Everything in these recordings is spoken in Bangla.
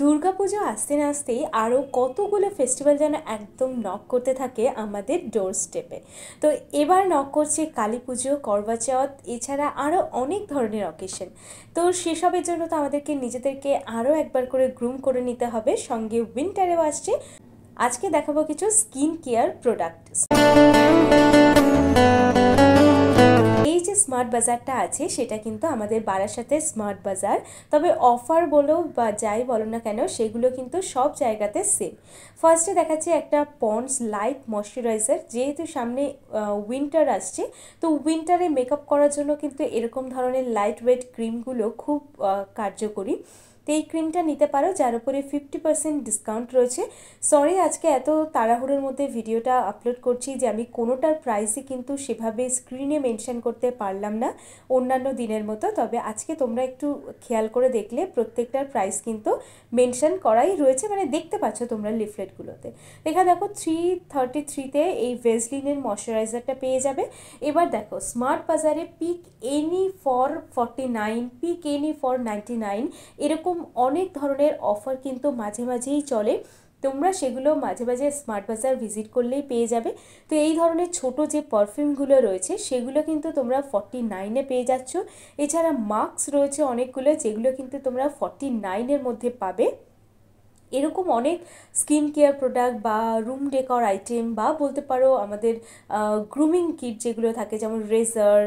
দুর্গাপুজো আসতে না আসতেই আরও কতগুলো ফেস্টিভ্যাল যেন একদম নক করতে থাকে আমাদের ডোর স্টেপে তো এবার নক করছে কালী পুজো করবা এছাড়া আরও অনেক ধরনের অকেশন তো সেসবের জন্য তো আমাদেরকে নিজেদেরকে আরও একবার করে গ্রুম করে নিতে হবে সঙ্গে উইন্টারেও আসছে আজকে দেখাবো কিছু স্কিন কেয়ার প্রোডাক্ট যে স্মার্ট বাজারটা আছে সেটা কিন্তু আমাদের বারাসাতের স্মার্ট বাজার তবে অফার বলো বা যাই বলো না কেন সেগুলো কিন্তু সব জায়গাতে সেম ফার্স্টে দেখাচ্ছে একটা পন্ডস লাইট ময়শ্চারাইজার যেহেতু সামনে উইন্টার আসছে তো উইন্টারে মেকআপ করার জন্য কিন্তু এরকম ধরনের লাইট ওয়েট ক্রিমগুলো খুব কার্যকরী তো এই ক্রিমটা নিতে পারো যার উপরে ফিফটি পার্সেন্ট ডিসকাউন্ট রয়েছে সরি আজকে এত তাড়াহুড়োর মধ্যে ভিডিওটা আপলোড করছি যে আমি কোনোটার প্রাইসই কিন্তু সেভাবে স্ক্রিনে মেনশন করতে পারলাম না অন্যান্য দিনের মতো তবে আজকে তোমরা একটু খেয়াল করে দেখলে প্রত্যেকটার প্রাইস কিন্তু মেনশন করাই রয়েছে মানে দেখতে পাচ্ছ তোমরা লিফলেটগুলোতে এখানে দেখো থ্রি থার্টি থ্রিতে এই ভেজলিনের ময়শ্চারাইজারটা পেয়ে যাবে এবার দেখো স্মার্ট বাজারে pick any for forty nine pick any for ninety nine এরকম এরকম অনেক ধরনের অফার কিন্তু মাঝে মাঝেই চলে তোমরা সেগুলো মাঝে মাঝে স্মার্ট বাজার ভিজিট করলেই পেয়ে যাবে তো এই ধরনের ছোট যে পারফিউমগুলো রয়েছে সেগুলো কিন্তু তোমরা ফর্টি নাইনে পেয়ে যাচ্ছ এছাড়া মাস্ক রয়েছে অনেকগুলো যেগুলো কিন্তু তোমরা ফর্টি নাইনের মধ্যে পাবে এরকম অনেক স্কিন কেয়ার প্রোডাক্ট বা রুম ডেকর আইটেম বা বলতে পারো আমাদের গ্রুমিং কিট যেগুলো থাকে যেমন রেজার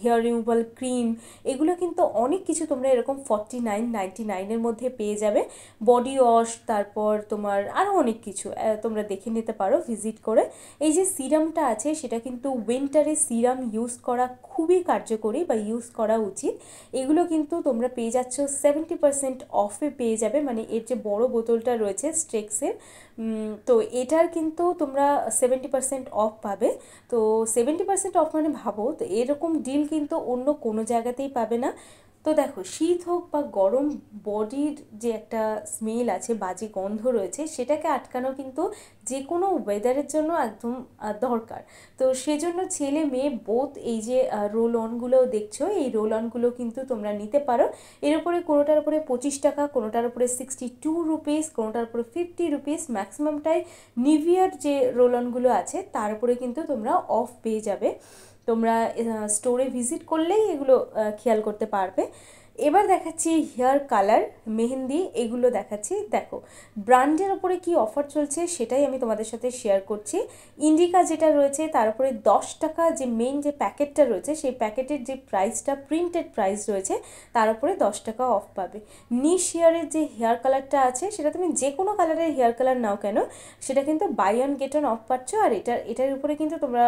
হেয়ার রিমুভাল ক্রিম এগুলো কিন্তু অনেক কিছু তোমরা এরকম ফর্টি নাইন নাইনটি নাইনের মধ্যে পেয়ে যাবে বডি ওয়াশ তারপর তোমার আরও অনেক কিছু তোমরা দেখে নিতে পারো ভিজিট করে এই যে সিরামটা আছে সেটা কিন্তু উইন্টারে সিরাম ইউজ করা খুবই কার্যকরী বা ইউজ করা উচিত এগুলো কিন্তু তোমরা পেয়ে যাচ্ছ সেভেন্টি পার্সেন্ট অফে পেয়ে যাবে মানে এর যে বড় বোতলটা রয়েছে স্ট্রেক্সের তো এটার কিন্তু তোমরা সেভেন্টি পার্সেন্ট অফ পাবে তো সেভেন্টি পার্সেন্ট অফ মানে ভাবো তো এরকম ডিল কিন্তু অন্য কোনো জায়গাতেই পাবে না তো দেখো শীত হোক বা গরম বডির যে একটা স্মেল আছে বাজে গন্ধ রয়েছে সেটাকে আটকানো কিন্তু যে কোনো ওয়েদারের জন্য একদম দরকার তো সেজন্য ছেলে মেয়ে বোধ এই যে রোল অনগুলো দেখছো এই রোল অনগুলো কিন্তু তোমরা নিতে পারো এর উপরে কোনোটার উপরে পঁচিশ টাকা কোনোটার উপরে সিক্সটি টু রুপিস কোনোটার উপরে ফিফটি রুপিস ম্যাক্সিমামটাই নিভিয়ার যে রোল অনগুলো আছে তার উপরে কিন্তু তোমরা অফ পেয়ে যাবে তোমরা স্টোরে ভিজিট করলেই এগুলো খেয়াল করতে পারবে এবার দেখাচ্ছি হেয়ার কালার মেহেন্দি এগুলো দেখাচ্ছি দেখো ব্র্যান্ডের ওপরে কি অফার চলছে সেটাই আমি তোমাদের সাথে শেয়ার করছি ইন্ডিকা যেটা রয়েছে তার উপরে দশ টাকা যে মেইন যে প্যাকেটটা রয়েছে সেই প্যাকেটের যে প্রাইসটা প্রিন্টেড প্রাইস রয়েছে তার উপরে দশ টাকা অফ পাবে নিশ হেয়ারের যে হেয়ার কালারটা আছে সেটা তুমি যে কোনো কালারের হেয়ার কালার নাও কেন সেটা কিন্তু buy one get one off পাচ্ছ আর এটার এটার উপরে কিন্তু তোমরা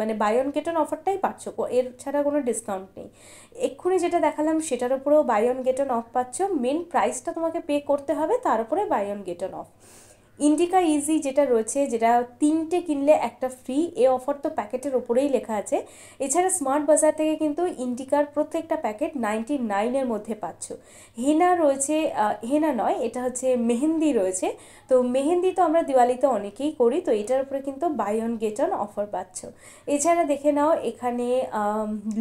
মানে বাই অন গেট অন অফারটাই পাচ্ছ এর ছাড়া কোনো ডিসকাউন্ট নেই এক্ষুনি যেটা দেখালাম সেটার উপরেও buy one get one off পাচ্ছ মেন প্রাইসটা তোমাকে পে করতে হবে তার উপরে buy one get one off Indica Easy যেটা রয়েছে যেটা তিনটে কিনলে একটা ফ্রি এ অফার তো প্যাকেটের ওপরেই লেখা আছে এছাড়া স্মার্ট বাজার থেকে কিন্তু ইন্ডিকার প্রত্যেকটা প্যাকেট নাইনটি নাইনের মধ্যে পাচ্ছ হেনা রয়েছে হেনা নয় এটা হচ্ছে মেহেন্দি রয়েছে তো মেহেন্দি তো আমরা দিওয়ালিতে অনেকেই করি তো এটার উপরে কিন্তু buy one get one offer পাচ্ছ এছাড়া দেখে নাও এখানে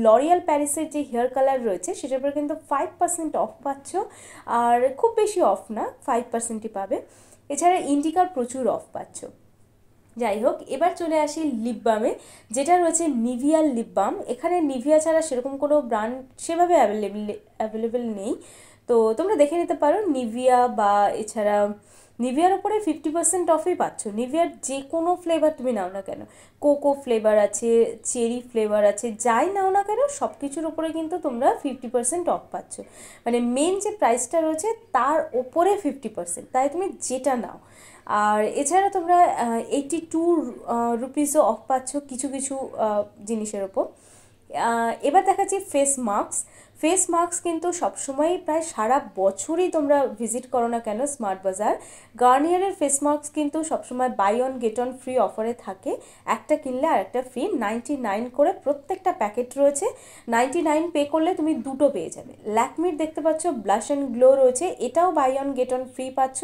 লরিয়াল প্যারিসের যে হেয়ার কালার রয়েছে সেটার উপরে কিন্তু ফাইভ পার্সেন্ট অফ পাচ্ছ আর খুব বেশি অফ না ফাইভ পার্সেন্টই পাবে এছাড়া ইন্ডিকার প্রচুর অফ পাচ্ছ যাই হোক এবার চলে আসি লিপ বামে যেটা রয়েছে নিভিয়া লিপ বাম এখানে নিভিয়া ছাড়া সেরকম কোনো ব্র্যান্ড সেভাবে অ্যাভেলেবেল অ্যাভেলেবেল নেই তো তোমরা দেখে নিতে পারো নিভিয়া বা এছাড়া নিভিয়ার ওপরে ফিফটি পার্সেন্ট অফই পাচ্ছ নিভিয়ার যে কোনো ফ্লেভার তুমি নাও না কেন কোকো ফ্লেভার আছে চেরি ফ্লেভার আছে যাই নাও না কেন সব কিছুর ওপরে কিন্তু তোমরা ফিফটি পার্সেন্ট অফ পাচ্ছ মানে মেন যে প্রাইসটা রয়েছে তার ওপরে ফিফটি পার্সেন্ট তাই তুমি যেটা নাও আর এছাড়া তোমরা এইটি টু রুপিসও অফ পাচ্ছ কিছু কিছু জিনিসের ওপর এবার দেখাচ্ছি ফেস মাস্ক ফেস মাস্ক কিন্তু সবসময়ই প্রায় সারা বছরই তোমরা ভিজিট করো না কেন স্মার্ট বাজার গার্নিয়ারের ফেস মাস্ক কিন্তু সবসময় buy one get one free অফারে থাকে একটা কিনলে আর একটা ফ্রি নাইনটি নাইন করে প্রত্যেকটা প্যাকেট রয়েছে নাইনটি নাইন পে করলে তুমি দুটো পেয়ে যাবে ল্যাকমির দেখতে পাচ্ছ ব্লাশ অ্যান্ড গ্লো রয়েছে এটাও buy one get one free পাচ্ছ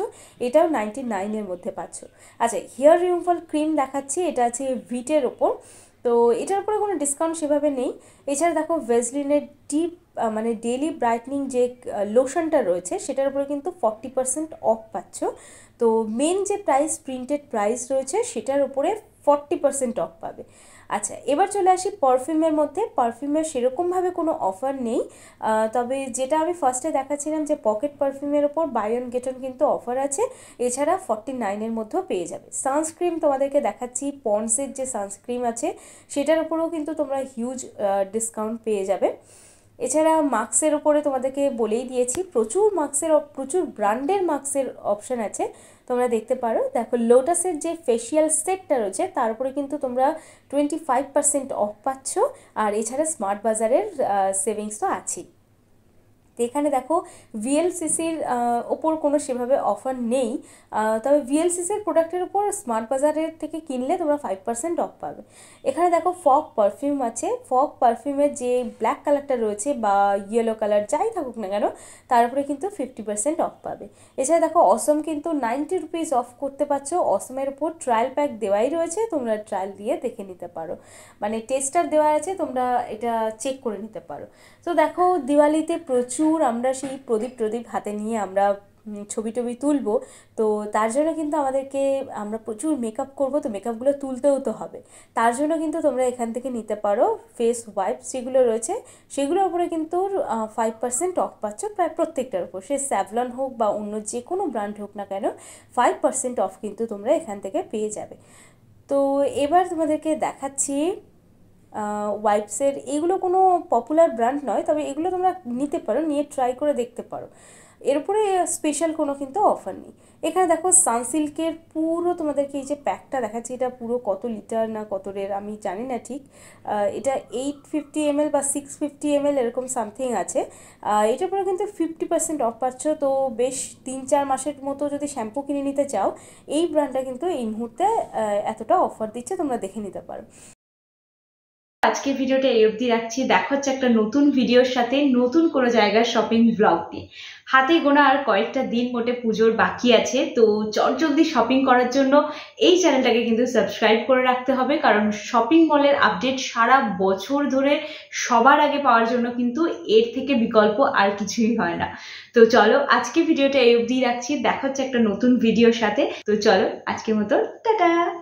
এটাও নাইনটি নাইনের মধ্যে পাচ্ছ আচ্ছা হেয়ার রিমুভাল ক্রিম দেখাচ্ছি এটা আছে ভিটের ওপর তো এটার উপরে কোনো ডিসকাউন্ট সেভাবে নেই এছাড়া দেখো ভেজলিনের ডিপ মানে ডেলি ব্রাইটনিং যে লোশনটা রয়েছে সেটার উপরে কিন্তু ফর্টি পার্সেন্ট অফ পাচ্ছ তো মেন যে প্রাইস প্রিন্টেড প্রাইস রয়েছে সেটার উপরে ফর্টি পার্সেন্ট অফ পাবে আচ্ছা এবার চলে আসি পারফিউমের মধ্যে পারফিউমের সেরকমভাবে কোনো অফার নেই তবে যেটা আমি ফার্স্টে দেখাচ্ছিলাম যে পকেট পারফিউমের ওপর বায়ন গেটন কিন্তু অফার আছে এছাড়া ফর্টি নাইনের মধ্যেও পেয়ে যাবে সানস্ক্রিম তোমাদেরকে দেখাচ্ছি পন্ডসের যে সানস্ক্রিম আছে সেটার উপরেও কিন্তু তোমরা হিউজ ডিসকাউন্ট পেয়ে যাবে এছাড়া মাস্কের ওপরে তোমাদেরকে বলেই দিয়েছি প্রচুর মাস্কের প্রচুর ব্র্যান্ডের মাস্কের অপশান আছে তোমরা দেখতে পারো দেখো লোটাসের যে ফেশিয়াল সেটটা রয়েছে তার উপরে কিন্তু তোমরা টোয়েন্টি ফাইভ পার্সেন্ট অফ পাচ্ছ আর এছাড়া স্মার্ট বাজারের সেভিংস তো আছেই তো এখানে দেখো ভিএলসিসির ওপর কোনো সেভাবে অফার নেই তবে ভিএলসিসির প্রোডাক্টের উপর স্মার্ট বাজারের থেকে কিনলে তোমরা ফাইভ পার্সেন্ট অফ পাবে এখানে দেখো ফক পারফিউম আছে ফক পারফিউমের যে ব্ল্যাক কালারটা রয়েছে বা ইয়েলো কালার যাই থাকুক না কেন তার উপরে কিন্তু ফিফটি পার্সেন্ট অফ পাবে এছাড়া দেখো অসম কিন্তু নাইনটি রুপিস অফ করতে পারছো অসমের উপর ট্রায়াল প্যাক দেওয়াই রয়েছে তোমরা ট্রায়াল দিয়ে দেখে নিতে পারো মানে টেস্টার দেওয়া আছে তোমরা এটা চেক করে নিতে পারো তো দেখো দিওয়ালিতে প্রচুর প্রচুর আমরা সেই প্রদীপ প্রদীপ হাতে নিয়ে আমরা ছবি টবি তুলবো তো তার জন্য কিন্তু আমাদেরকে আমরা প্রচুর মেকআপ করব তো মেকআপগুলো তুলতেও তো হবে তার জন্য কিন্তু তোমরা এখান থেকে নিতে পারো ফেস ওয়াইপস যেগুলো রয়েছে সেগুলোর উপরে কিন্তু ফাইভ পার্সেন্ট অফ পাচ্ছ প্রায় প্রত্যেকটার উপর সে স্যাভলন হোক বা অন্য যে কোনো ব্র্যান্ড হোক না কেন ফাইভ পার্সেন্ট অফ কিন্তু তোমরা এখান থেকে পেয়ে যাবে তো এবার তোমাদেরকে দেখাচ্ছি ওয়াইপসের এগুলো কোনো পপুলার ব্র্যান্ড নয় তবে এগুলো তোমরা নিতে পারো নিয়ে ট্রাই করে দেখতে পারো এর উপরে স্পেশাল কোনো কিন্তু অফার নেই এখানে দেখো সানসিল্কের পুরো তোমাদেরকে এই যে প্যাকটা দেখাচ্ছি এটা পুরো কত লিটার না কতরের আমি জানি না ঠিক এটা এইট ফিফটি এমএল বা সিক্স ফিফটি এমএল এরকম সামথিং আছে এটার উপরে কিন্তু ফিফটি পার্সেন্ট অফ পাচ্ছ তো বেশ তিন চার মাসের মতো যদি শ্যাম্পু কিনে নিতে চাও এই ব্র্যান্ডটা কিন্তু এই মুহূর্তে এতটা অফার দিচ্ছে তোমরা দেখে নিতে পারো আজকে ভিডিওটা এই অবধি রাখছি দেখা হচ্ছে একটা নতুন ভিডিওর সাথে নতুন কোনো জায়গার শপিং ব্লগ দিয়ে হাতে গোনা আর কয়েকটা দিন মোটে পুজোর বাকি আছে তো চটজলদি শপিং করার জন্য এই চ্যানেলটাকে কিন্তু সাবস্ক্রাইব করে রাখতে হবে কারণ শপিং মলের আপডেট সারা বছর ধরে সবার আগে পাওয়ার জন্য কিন্তু এর থেকে বিকল্প আর কিছুই হয় না তো চলো আজকে ভিডিওটা এই অবধি রাখছি দেখা হচ্ছে একটা নতুন ভিডিওর সাথে তো চলো আজকের মতো টাটা